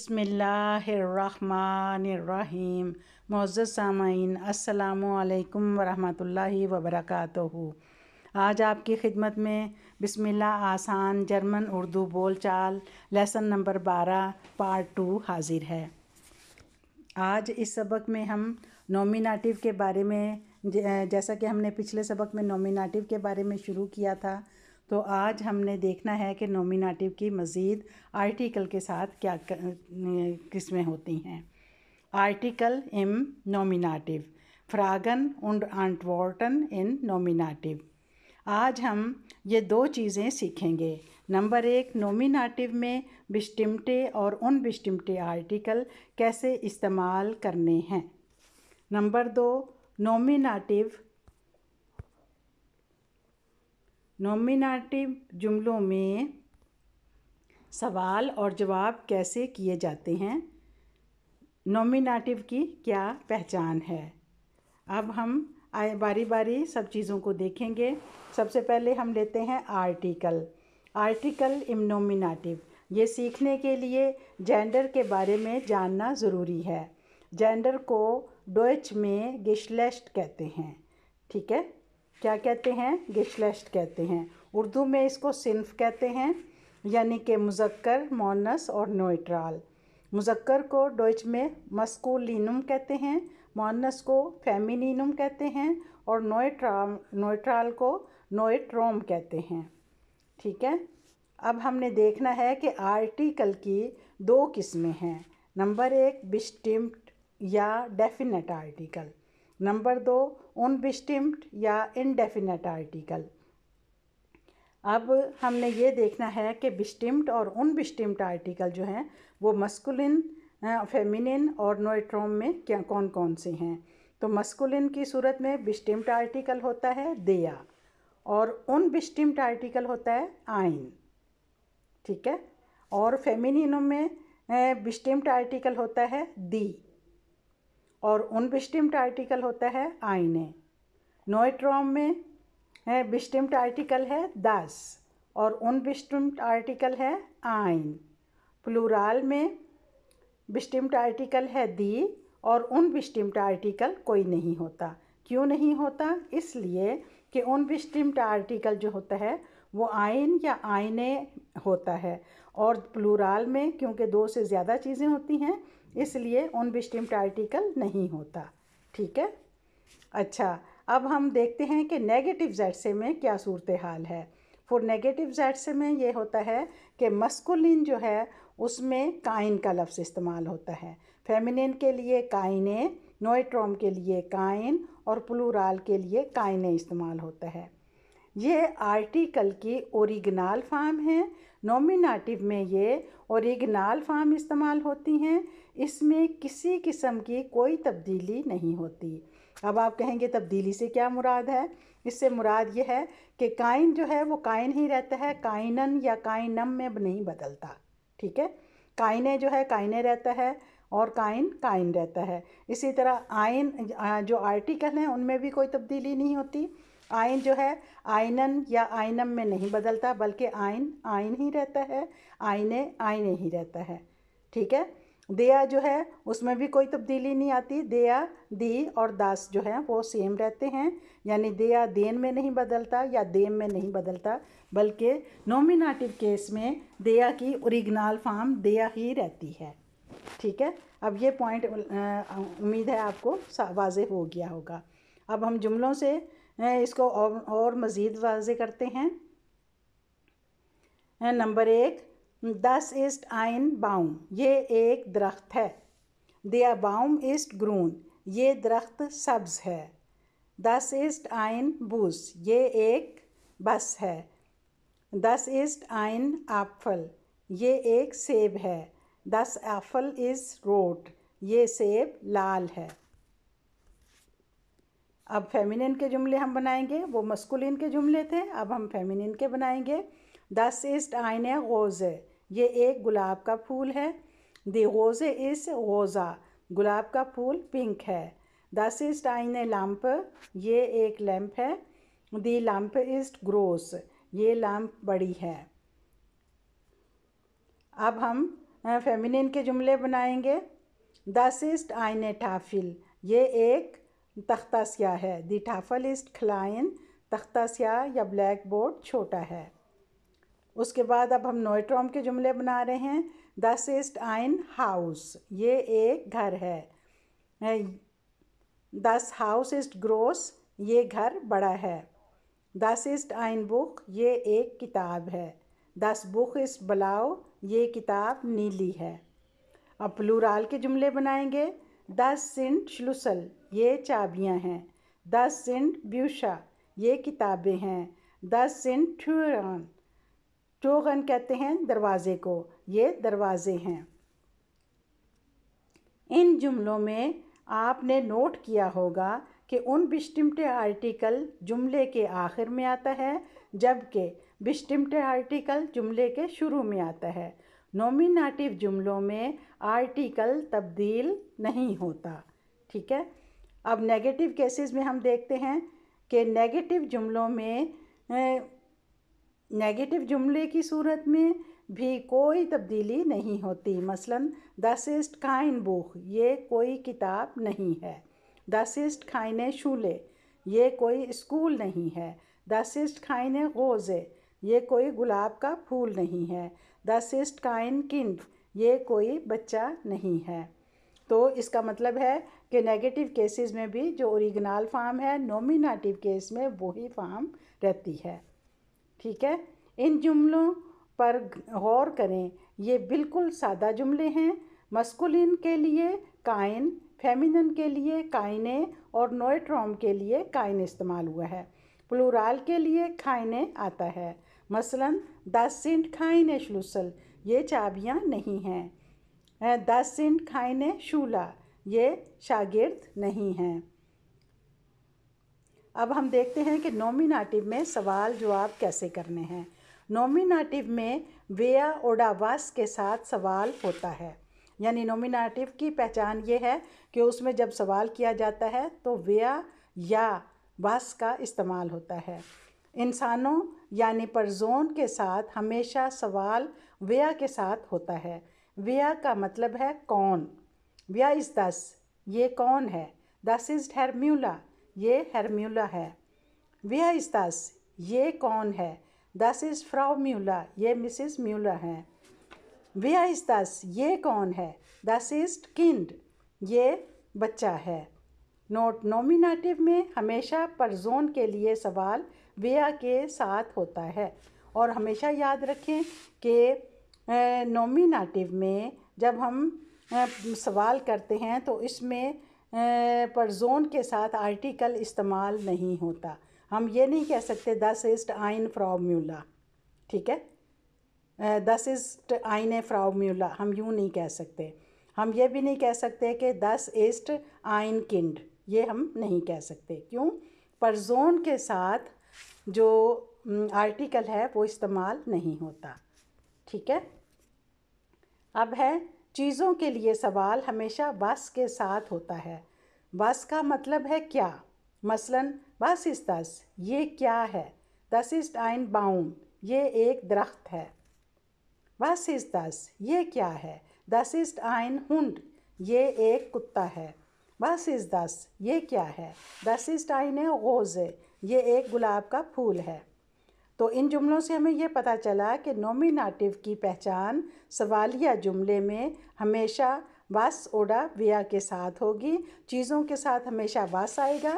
बसमिल्लाम Moz सामीन असलकम वरहमल वर्क आज आपकी खिदमत में बिस्मिल्लाह आसान जर्मन उर्दू बोलचाल लेसन नंबर बारह पार्ट टू हाजिर है आज इस सबक में हम नोमिनाटिव के बारे में जैसा कि हमने पिछले सबक में नोमिनाटिव के बारे में शुरू किया था तो आज हमने देखना है कि नोमिनाटिव की मज़ीद आर्टिकल के साथ क्या किस्में होती हैं आर्टिकल इम नोमिनाटिव फ्रागन उंड आंटवॉर्टन इन नोमिनाटिव आज हम ये दो चीज़ें सीखेंगे नंबर एक नोमिनाटिव में बिस्टिमटे और उन बिस्टिमटे आर्टिकल कैसे इस्तेमाल करने हैं नंबर दो नोमिनाटिव नॉमिनाटिव जुमलों में सवाल और जवाब कैसे किए जाते हैं नॉमिनाटिव की क्या पहचान है अब हम आए बारी बारी सब चीज़ों को देखेंगे सबसे पहले हम लेते हैं आर्टिकल आर्टिकल इम नॉमिनाटिव ये सीखने के लिए जेंडर के बारे में जानना ज़रूरी है जेंडर को डोइच में गिशलेस्ट कहते हैं ठीक है क्या कहते हैं गिशलेस्ट कहते हैं उर्दू में इसको सिन्फ कहते हैं यानी कि मुजक्कर मोनस और नोइट्राल मुजक्कर को डोइच में मस्कुलिनम कहते हैं मोनस को फेमिनिनम कहते हैं और नोइट्राम नोइट्राल को नोइट्रोम कहते हैं ठीक है अब हमने देखना है कि आर्टिकल की दो किस्में हैं नंबर एक डिस्टिम्प्ट या डेफिनेट आर्टिकल नंबर दो अनबिस्टिम्ड या इनडेफिनेट आर्टिकल अब हमने ये देखना है कि बिस्टिम्ड और अनबिस्टिम्ड आर्टिकल जो हैं वो मस्कुलिन फेमिनिन और नोएट्रोम में क्या कौन कौन से हैं तो मस्कुलिन की सूरत में बिस्टिम्ड आर्टिकल होता है देया और अनबिस्टिम्ड आर्टिकल होता है आइन ठीक है और फेमिनिनों में बिस्टिम्ड आर्टिकल होता है दी और उनबिस्टिम्ड आर्टिकल होता है आइने नोएट्रॉम में है बिस्टिम्ड आर्टिकल है दस और उनबिस्टिम्ड आर्टिकल है आइन प्लूराल में बिस्टिम्ड आर्टिकल है दी और उनबिस्टिम्ड आर्टिकल कोई नहीं होता क्यों नहीं होता इसलिए कि उनबिस्टिम्ड आर्टिकल जो होता है वो आइन या आइने होता है और प्लूराल में क्योंकि दो से ज़्यादा चीज़ें होती हैं इसलिए अनबिस्टिम्ड आर्टिकल नहीं होता ठीक है अच्छा अब हम देखते हैं कि नेगेटिव जेड से में क्या सूरत हाल है फॉर नेगेटिव जेड से में ये होता है कि मस्कुलिन जो है उसमें काइन का लफ्ज़ इस्तेमाल होता है फेमिनिन के लिए काइने नोएट्रॉम के लिए काइन और प्लूराल के लिए काइने इस्तेमाल होता है ये आर्टिकल की ओरिजिनल फॉर्म है नोमिनाटिव में ये ओरिजिनल फॉर्म इस्तेमाल होती हैं इसमें किसी किस्म की कोई तब्दीली नहीं होती अब आप कहेंगे तब्दीली से क्या मुराद है इससे मुराद ये है कि काइन जो है वो काइन ही रहता है काइनन या काइनम में नहीं बदलता ठीक है काइने जो है काइने रहता है और काइन काइन रहता है इसी तरह आइन जो आर्टिकल हैं उनमें भी कोई तब्दीली नहीं होती आयन जो है आयनन या आयनम में नहीं बदलता बल्कि आयन आयन ही रहता है आयने आयने ही रहता है ठीक है दया जो है उसमें भी कोई तब्दीली नहीं आती दया दी और दास जो है वो सेम रहते हैं यानी दया देन में नहीं बदलता या देम में नहीं बदलता बल्कि नोमिनाटिव केस में दया की ओरिजिनल फॉर्म दया ही रहती है ठीक है अब ये पॉइंट उम्मीद है आपको वाज हो गया होगा अब हम जुमलों से इसको और, और मज़ीद वाज करते हैं नंबर एक दस इस्ट आइन बाउम ये एक दरख्त है दिया बाउम इस्ट ग्रून ये दरख्त सब्ज़ है दस इस्ट आइन बूस ये एक बस है दस इस्ट आइन आफल ये एक सेब है दस आफल इज़ रोट ये सेब लाल है अब फेमिनिन के जुमले हम बनाएंगे वो मस्कुलिन के जुमले थे अब हम फेमिनिन के बनाएंगे दस इस्ट आइन गोज़े ये एक गुलाब का फूल है दी गोज़े इस गोज़ा गुलाब का फूल पिंक है दस इस्ट आइन लैम्प ये एक लैम्प है दी लैम्प इस्ट ग्रोस ये लैम्प बड़ी है अब हम फेमिनिन के जुमले बनाएंगे दस इस्ट आइन टाफिल ये एक तख्ता स्या है दी ठाफल इज क्लाइन तख्ता स्या या ब्लैक बोर्ड छोटा है उसके बाद अब हम नोएट्रॉम के जुमले बना रहे हैं द सेस्ट आइन हाउस ये एक घर है दस हाउस इज ग्रोस ये घर बड़ा है दस इस्ट आइन बुक ये एक किताब है दस बुक इस बलाओ ये किताब नीली है अब प्लूराल के जुमले बनाएंगे दस सिंट शलुसल ये चाबियाँ हैं दस इन ब्यूशा ये किताबें हैं दस इन ठूरान टोगन कहते हैं दरवाज़े को ये दरवाज़े हैं इन जुमलों में आपने नोट किया होगा कि उन बिस्टिमटे आर्टिकल जुमले के आखिर में आता है जबकि बिस्टिमटे आर्टिकल जुमले के शुरू में आता है नोमिनाटिव जुमलों में आर्टिकल तब्दील नहीं होता ठीक है अब नेगेटिव केसेस में हम देखते हैं कि नेगेटिव जुमलों में नेगेटिव जुमले की सूरत में भी कोई तब्दीली नहीं होती मसलन दस इस्ट काइन बुख ये कोई किताब नहीं है दस इस्ट खाइन शूले ये कोई स्कूल नहीं है दस इस्ट खाइने गोज़े ये कोई गुलाब का फूल नहीं है दस इस्ट काइन किंड ये कोई बच्चा नहीं है तो इसका मतलब है कि नेगेटिव केसेस में भी जो ओरिजिनल फार्म है नोमिनेटिव केस में वही फार्म रहती है ठीक है इन जुमलों पर गौर करें ये बिल्कुल सादा जुमले हैं मस्कुलिन के लिए काइन फेमिनन के लिए काइने और नोएट्रॉम के लिए काइन इस्तेमाल हुआ है प्लूराल के लिए खाइने आता है मसलन द सेंट खाइने शलुसल ये चाबियाँ नहीं हैं दस सिंह खाइने शूला ये शागिर्द नहीं हैं अब हम देखते हैं कि नोमिनाटिव में सवाल जवाब कैसे करने हैं नोमिनाटिव में वेया ओडावास के साथ सवाल होता है यानी नोमिनाटिव की पहचान ये है कि उसमें जब सवाल किया जाता है तो वेया या वास का इस्तेमाल होता है इंसानों यानी परजोन के साथ हमेशा सवाल वेया के साथ होता है व्या का मतलब है कौन वेयर इज़ दस ये कौन है दस इज़ हरम्यूला ये हरम्यूला है व्या इज़ दस ये कौन है दस इज़ फ्राउ म्यूला ये मिसिज म्यूला है व्या इज़ दस ये कौन है दस इज़ किंड ये बच्चा है नोट नोमिनेटिव में हमेशा परजोन के लिए सवाल व्या के साथ होता है और हमेशा याद रखें कि नोमिनाटिव में जब हम सवाल करते हैं तो इसमें परजोन के साथ आर्टिकल इस्तेमाल नहीं होता हम ये नहीं कह सकते दस इस्ट आइन फ्रामूला ठीक है दस इस्ट आइन फ्रामूला हम यूँ नहीं कह सकते हम ये भी नहीं कह सकते कि दस इस्ट आइन किंड ये हम नहीं कह सकते क्यों परजोन के साथ जो आर्टिकल है वो इस्तेमाल नहीं होता ठीक है अब है चीज़ों के लिए सवाल हमेशा बस के साथ होता है बस का मतलब है क्या मसलन बस इस दस ये क्या है दस इज आइन बाउम ये एक दरख्त है बस इज दस ये क्या है दस इज आइन हुंड ये एक कुत्ता है बस इज दस ये क्या है दस इज आइन गोज़ ये एक गुलाब का फूल है तो इन जुमलों से हमें यह पता चला कि नोमिनाटिव की पहचान सवालिया जुमले में हमेशा बस ओडा विया के साथ होगी चीज़ों के साथ हमेशा बस आएगा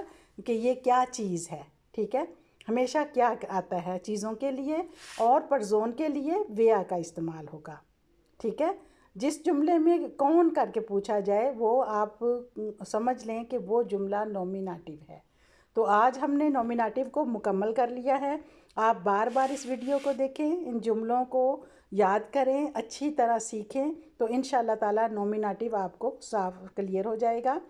कि ये क्या चीज़ है ठीक है हमेशा क्या आता है चीज़ों के लिए और परजोन के लिए विया का इस्तेमाल होगा ठीक है जिस जुमले में कौन करके पूछा जाए वो आप समझ लें कि वो जुमला नोमिनाटिव है तो आज हमने नोमिनाटिव को मुकम्मल कर लिया है आप बार बार इस वीडियो को देखें इन जुमलों को याद करें अच्छी तरह सीखें तो इन ताला नोमिनाटिव आपको साफ क्लियर हो जाएगा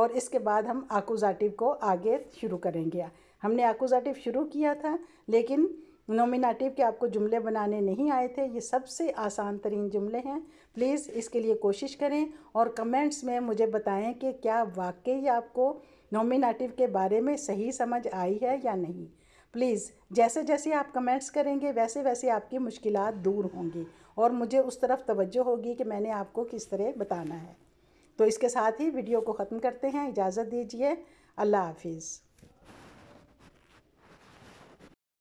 और इसके बाद हम आकुजाटिव को आगे शुरू करेंगे हमने आकुजाटिव शुरू किया था लेकिन नोमिनाटिव के आपको जुमले बनाने नहीं आए थे ये सबसे आसान तरीन जुमले हैं प्लीज़ इसके लिए कोशिश करें और कमेंट्स में मुझे बताएं कि क्या वाकई आपको नोमिनाटिव के बारे में सही समझ आई है या नहीं प्लीज़ जैसे जैसे आप कमेंट्स करेंगे वैसे वैसे आपकी मुश्किल दूर होंगी और मुझे उस तरफ तवज्जो होगी कि मैंने आपको किस तरह बताना है तो इसके साथ ही वीडियो को ख़त्म करते हैं इजाज़त दीजिए अल्लाह हाफिज़